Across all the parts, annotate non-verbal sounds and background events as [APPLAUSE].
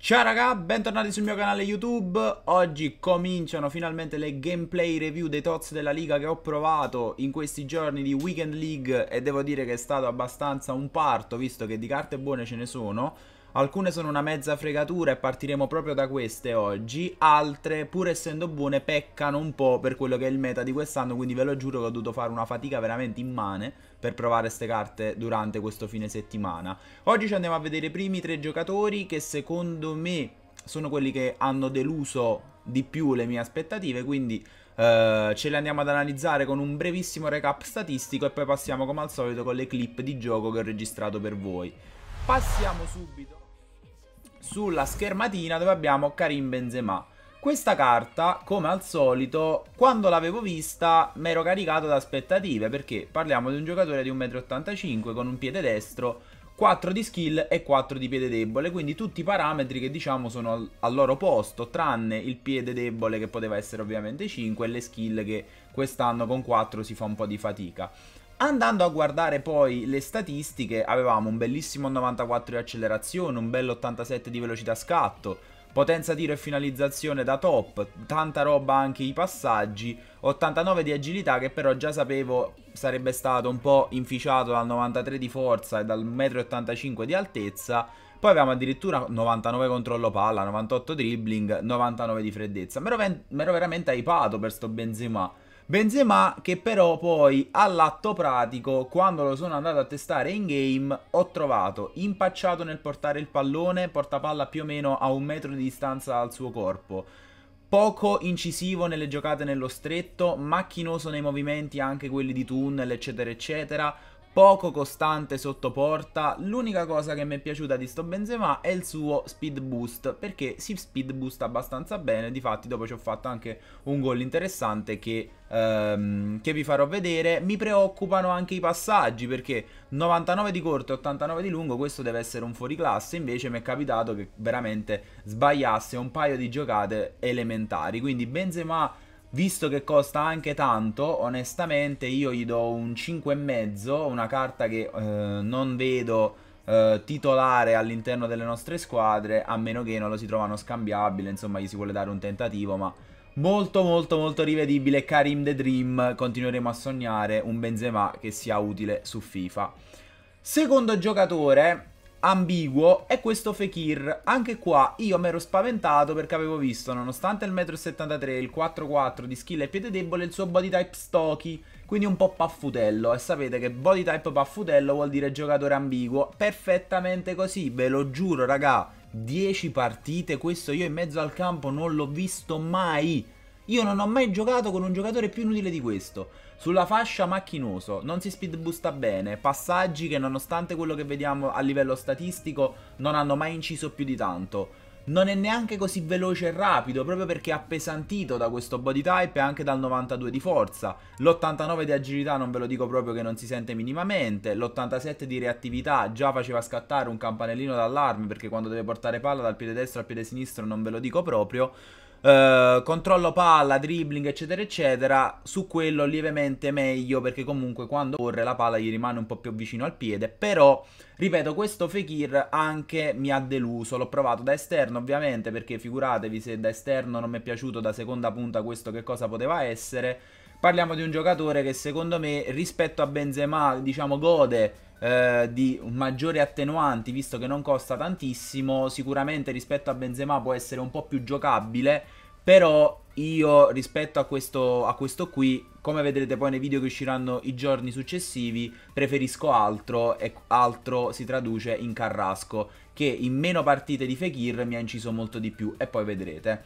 Ciao raga, bentornati sul mio canale YouTube Oggi cominciano finalmente le gameplay review dei tots della Liga che ho provato in questi giorni di Weekend League E devo dire che è stato abbastanza un parto visto che di carte buone ce ne sono Alcune sono una mezza fregatura e partiremo proprio da queste oggi, altre pur essendo buone peccano un po' per quello che è il meta di quest'anno, quindi ve lo giuro che ho dovuto fare una fatica veramente immane per provare queste carte durante questo fine settimana. Oggi ci andiamo a vedere i primi tre giocatori che secondo me sono quelli che hanno deluso di più le mie aspettative, quindi Uh, ce le andiamo ad analizzare con un brevissimo recap statistico e poi passiamo come al solito con le clip di gioco che ho registrato per voi. Passiamo subito sulla schermatina dove abbiamo Karim Benzema. Questa carta, come al solito, quando l'avevo vista mi ero caricato da aspettative perché parliamo di un giocatore di 1,85m con un piede destro, 4 di skill e 4 di piede debole, quindi tutti i parametri che diciamo sono al, al loro posto, tranne il piede debole che poteva essere ovviamente 5 e le skill che quest'anno con 4 si fa un po' di fatica. Andando a guardare poi le statistiche, avevamo un bellissimo 94 di accelerazione, un bello 87 di velocità scatto, potenza tiro e finalizzazione da top, tanta roba anche i passaggi, 89 di agilità che però già sapevo sarebbe stato un po' inficiato dal 93 di forza e dal 1,85 m di altezza, poi avevamo addirittura 99 controllo palla, 98 dribbling, 99 di freddezza, Mero, ero veramente hypato per sto Benzema. Benzema che però poi all'atto pratico, quando lo sono andato a testare in game, ho trovato impacciato nel portare il pallone, portapalla più o meno a un metro di distanza dal suo corpo. Poco incisivo nelle giocate nello stretto, macchinoso nei movimenti anche quelli di tunnel, eccetera, eccetera poco costante sotto porta. L'unica cosa che mi è piaciuta di sto Benzema è il suo speed boost, perché si speed boost abbastanza bene, difatti dopo ci ho fatto anche un gol interessante che, ehm, che vi farò vedere. Mi preoccupano anche i passaggi, perché 99 di corto e 89 di lungo, questo deve essere un fuoriclasse, invece mi è capitato che veramente sbagliasse un paio di giocate elementari. Quindi Benzema Visto che costa anche tanto, onestamente io gli do un 5,5, una carta che eh, non vedo eh, titolare all'interno delle nostre squadre, a meno che non lo si trovano scambiabile, insomma gli si vuole dare un tentativo, ma molto molto molto rivedibile Karim The Dream, continueremo a sognare un Benzema che sia utile su FIFA. Secondo giocatore ambiguo è questo Fekir. Anche qua io mi ero spaventato perché avevo visto, nonostante il 1,73 m, il 4-4 di skill e piede debole, il suo body type stocky, quindi un po' paffutello. E sapete che body type paffutello vuol dire giocatore ambiguo. Perfettamente così, ve lo giuro raga, 10 partite, questo io in mezzo al campo non l'ho visto mai. Io non ho mai giocato con un giocatore più inutile di questo. Sulla fascia macchinoso, non si speed boosta bene, passaggi che nonostante quello che vediamo a livello statistico non hanno mai inciso più di tanto. Non è neanche così veloce e rapido, proprio perché è appesantito da questo body type e anche dal 92 di forza. L'89 di agilità non ve lo dico proprio che non si sente minimamente, l'87 di reattività già faceva scattare un campanellino d'allarme perché quando deve portare palla dal piede destro al piede sinistro non ve lo dico proprio. Eh, controllo palla, dribbling eccetera eccetera su quello lievemente meglio perché comunque quando corre la palla gli rimane un po' più vicino al piede però ripeto questo Fekir anche mi ha deluso l'ho provato da esterno ovviamente perché figuratevi se da esterno non mi è piaciuto da seconda punta questo che cosa poteva essere parliamo di un giocatore che secondo me rispetto a Benzema diciamo gode eh, di maggiori attenuanti visto che non costa tantissimo sicuramente rispetto a Benzema può essere un po' più giocabile però io rispetto a questo, a questo qui come vedrete poi nei video che usciranno i giorni successivi preferisco altro e altro si traduce in Carrasco che in meno partite di Fekir mi ha inciso molto di più e poi vedrete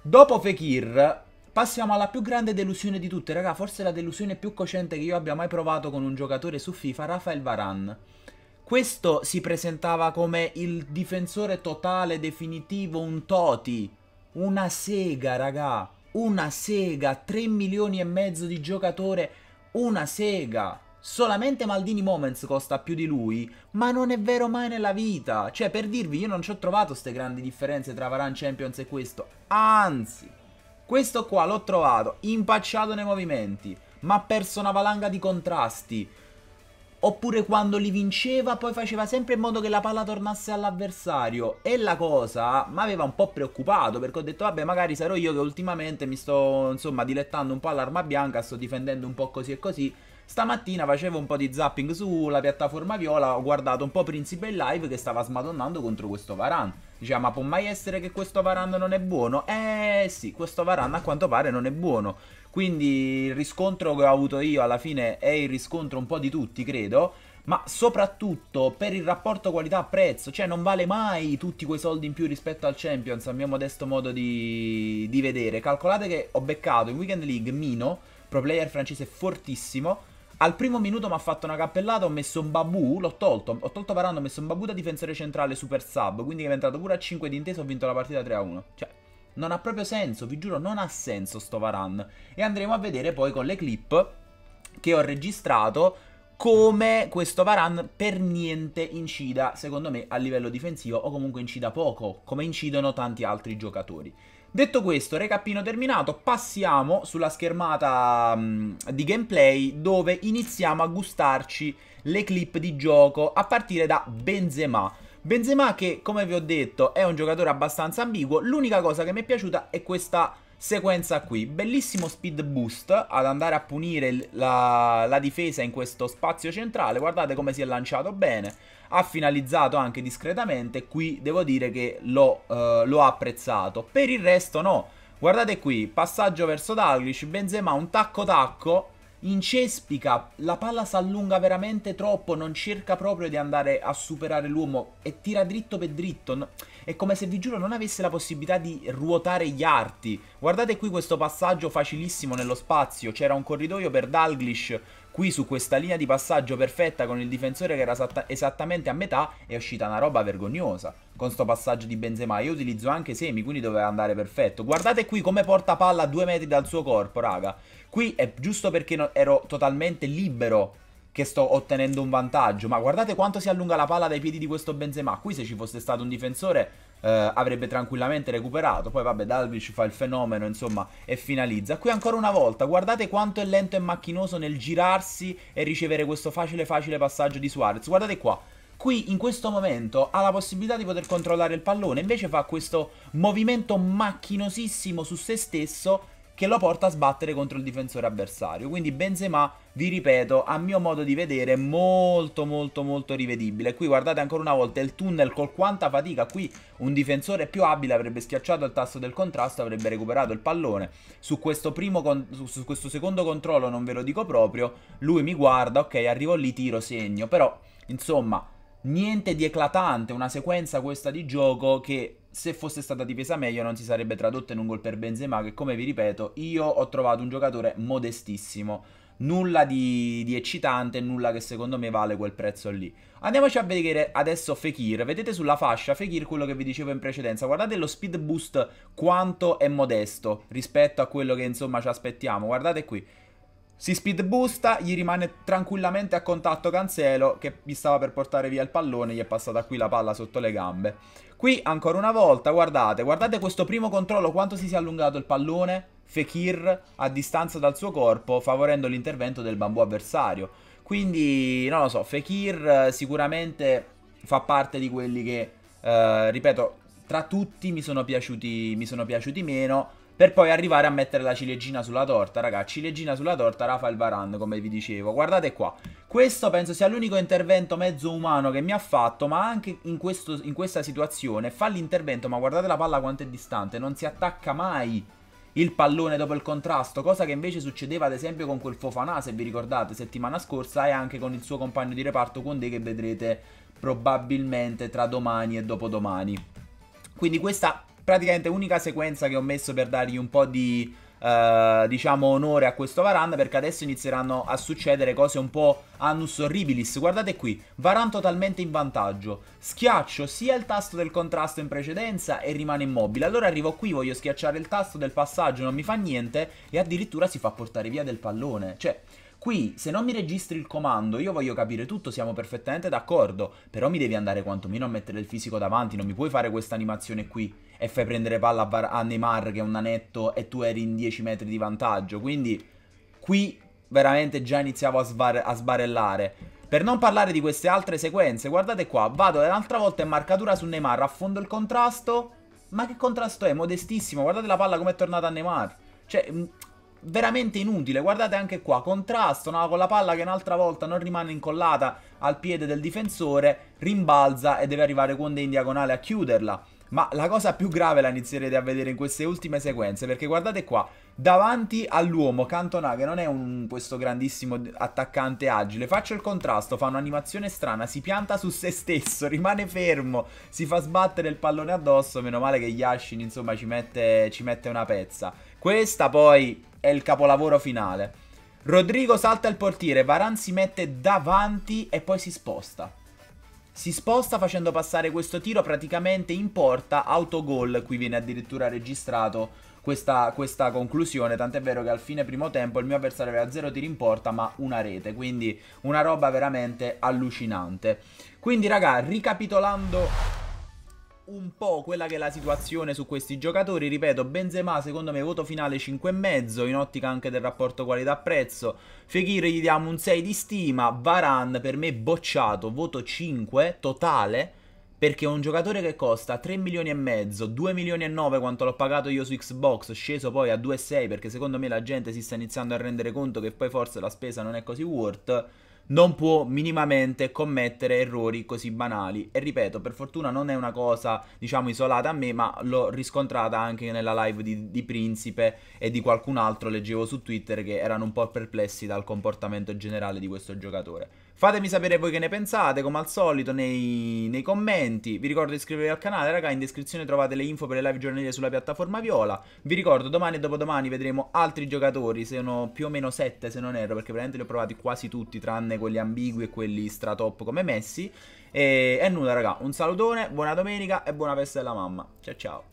Dopo Fekir Passiamo alla più grande delusione di tutte, raga, forse la delusione più cocente che io abbia mai provato con un giocatore su FIFA, Rafael Varan. Questo si presentava come il difensore totale, definitivo, un toti. Una sega, raga. Una sega, 3 milioni e mezzo di giocatore, una sega. Solamente Maldini Moments costa più di lui, ma non è vero mai nella vita. Cioè, per dirvi, io non ci ho trovato queste grandi differenze tra Varan Champions e questo. Anzi, questo qua l'ho trovato impacciato nei movimenti, ma ha perso una valanga di contrasti. Oppure quando li vinceva poi faceva sempre in modo che la palla tornasse all'avversario. E la cosa mi aveva un po' preoccupato perché ho detto vabbè magari sarò io che ultimamente mi sto insomma dilettando un po' all'arma bianca, sto difendendo un po' così e così Stamattina facevo un po' di zapping sulla piattaforma viola, ho guardato un po' Principe in live che stava smadonnando contro questo Varan. Diceva, ma può mai essere che questo Varan non è buono? Eh sì, questo Varan a quanto pare non è buono. Quindi il riscontro che ho avuto io alla fine è il riscontro un po' di tutti, credo ma soprattutto per il rapporto qualità-prezzo, cioè non vale mai tutti quei soldi in più rispetto al Champions, a mio modesto modo di, di vedere. Calcolate che ho beccato in Weekend League Mino, pro player francese fortissimo, al primo minuto mi ha fatto una cappellata, ho messo un babù, l'ho tolto, ho tolto Varane, ho messo un babù da difensore centrale super sub, quindi che è entrato pure a 5 di intesa, ho vinto la partita 3-1. Cioè, non ha proprio senso, vi giuro, non ha senso sto Varan. E andremo a vedere poi con le clip che ho registrato come questo Varan per niente incida, secondo me, a livello difensivo o comunque incida poco, come incidono tanti altri giocatori. Detto questo, recapino terminato, passiamo sulla schermata um, di gameplay dove iniziamo a gustarci le clip di gioco a partire da Benzema. Benzema che, come vi ho detto, è un giocatore abbastanza ambiguo, l'unica cosa che mi è piaciuta è questa sequenza qui. Bellissimo speed boost ad andare a punire la, la, difesa in questo spazio centrale. Guardate come si è lanciato bene. Ha finalizzato anche discretamente. Qui devo dire che l'ho eh, apprezzato. Per il resto no. Guardate qui, passaggio verso Dalglish, Benzema un tacco tacco incespica, la palla si allunga veramente troppo, non cerca proprio di andare a superare l'uomo e tira dritto per dritto è come se vi giuro non avesse la possibilità di ruotare gli arti. Guardate qui questo passaggio facilissimo nello spazio, c'era un corridoio per Dalglish qui su questa linea di passaggio perfetta con il difensore che era esattamente a metà è uscita una roba vergognosa con sto passaggio di Benzema io utilizzo anche semi quindi doveva andare perfetto guardate qui come porta palla a due metri dal suo corpo raga qui è giusto perché ero totalmente libero che sto ottenendo un vantaggio. Ma guardate quanto si allunga la palla dai piedi di questo Benzema. Qui se ci fosse stato un difensore eh, avrebbe tranquillamente recuperato. Poi vabbè, Dalvic fa il fenomeno, insomma, e finalizza. Qui ancora una volta, guardate quanto è lento e macchinoso nel girarsi e ricevere questo facile facile passaggio di Suarez. Guardate qua qui in questo momento ha la possibilità di poter controllare il pallone, invece fa questo movimento macchinosissimo su se stesso che lo porta a sbattere contro il difensore avversario. Quindi Benzema, vi ripeto, a mio modo di vedere molto molto molto rivedibile. Qui guardate ancora una volta il tunnel col quanta fatica, qui un difensore più abile avrebbe schiacciato il tasto del contrasto, avrebbe recuperato il pallone. Su questo, su, su questo secondo controllo non ve lo dico proprio, lui mi guarda, ok arrivo lì, tiro, segno, però insomma... Niente di eclatante, una sequenza questa di gioco che se fosse stata difesa meglio non si sarebbe tradotta in un gol per Benzema che come vi ripeto io ho trovato un giocatore modestissimo nulla di, di, eccitante, nulla che secondo me vale quel prezzo lì. Andiamoci a vedere adesso Fekir, vedete sulla fascia Fekir quello che vi dicevo in precedenza, guardate lo speed boost quanto è modesto rispetto a quello che insomma ci aspettiamo, guardate qui. Si speed boosta, gli rimane tranquillamente a contatto Cancelo che gli stava per portare via il pallone, gli è passata qui la palla sotto le gambe. Qui ancora una volta, guardate, guardate questo primo controllo quanto si sia allungato il pallone, Fekir a distanza dal suo corpo favorendo l'intervento del bambù avversario. Quindi, non lo so, Fekir eh, sicuramente fa parte di quelli che, eh, ripeto, tra tutti mi sono piaciuti, mi sono piaciuti meno per poi arrivare a mettere la ciliegina sulla torta, raga, ciliegina sulla torta Rafael Varane, come vi dicevo, guardate qua, questo penso sia l'unico intervento mezzo umano che mi ha fatto, ma anche in, questo, in questa situazione fa l'intervento, ma guardate la palla quanto è distante, non si attacca mai il pallone dopo il contrasto, cosa che invece succedeva ad esempio con quel Fofanà, se vi ricordate, settimana scorsa e anche con il suo compagno di reparto Conde che vedrete probabilmente tra domani e dopodomani. Quindi questa praticamente unica sequenza che ho messo per dargli un po' di... Uh, diciamo onore a questo Varan perché adesso inizieranno a succedere cose un po' annus horribilis guardate qui Varan totalmente in vantaggio schiaccio sia il tasto del contrasto in precedenza e rimane immobile allora arrivo qui voglio schiacciare il tasto del passaggio non mi fa niente e addirittura si fa portare via del pallone cioè Qui, se non mi registri il comando, io voglio capire tutto, siamo perfettamente d'accordo, però mi devi andare quantomeno a mettere il fisico davanti, non mi puoi fare questa animazione qui e fai prendere palla a Neymar che è un nanetto e tu eri in 10 metri di vantaggio. Quindi qui veramente già iniziavo a, sbar a sbarellare. Per non parlare di queste altre sequenze, guardate qua, vado un'altra eh, volta in marcatura su Neymar, affondo il contrasto, ma che contrasto è? Modestissimo, guardate la palla come è tornata a Neymar. Cioè, veramente inutile, guardate anche qua, contrasto no? con la palla che un'altra volta non rimane incollata al piede del difensore, rimbalza e deve arrivare Conde in diagonale a chiuderla ma la cosa più grave la inizierete a vedere in queste ultime sequenze, perché guardate qua, davanti all'uomo Cantona, che non è un, questo grandissimo attaccante agile, faccio il contrasto, fa un'animazione strana, si pianta su se stesso, [LAUGHS] rimane fermo, si fa sbattere il pallone addosso, meno male che Yashin insomma ci mette, ci mette una pezza. Questa poi è il capolavoro finale. Rodrigo salta il portiere, Varan si mette davanti e poi si sposta si sposta facendo passare questo tiro praticamente in porta, autogol, qui viene addirittura registrato questa, questa, conclusione. Tant'è vero che al fine primo tempo il mio avversario aveva zero tiri in porta, ma una rete. Quindi una roba veramente allucinante. Quindi, raga, ricapitolando un po' quella che è la situazione su questi giocatori. Ripeto, Benzema secondo me voto finale 5,5 in ottica anche del rapporto qualità-prezzo. Fekir gli diamo un 6 di stima, Varan per me bocciato, voto 5 totale. Perché un giocatore che costa 3 milioni e mezzo, 2 milioni e 9 quanto l'ho pagato io su Xbox, sceso poi a 2,6 perché secondo me la gente si sta iniziando a rendere conto che poi forse la spesa non è così worth non può minimamente commettere errori così banali. E ripeto, per fortuna non è una cosa, diciamo, isolata a me, ma l'ho riscontrata anche nella live di, di Principe e di qualcun altro, leggevo su Twitter, che erano un po' perplessi dal comportamento generale di questo giocatore. Fatemi sapere voi che ne pensate, come al solito, nei, nei commenti. Vi ricordo di iscrivervi al canale, raga, in descrizione trovate le info per le live giornaliere sulla piattaforma Viola. Vi ricordo, domani e dopodomani vedremo altri giocatori, sono più o meno 7 se non erro, perché veramente li ho provati quasi tutti, tranne quelli ambigui e quelli stratop come Messi. E, è nulla, raga, un salutone, buona domenica e buona festa della mamma. Ciao ciao.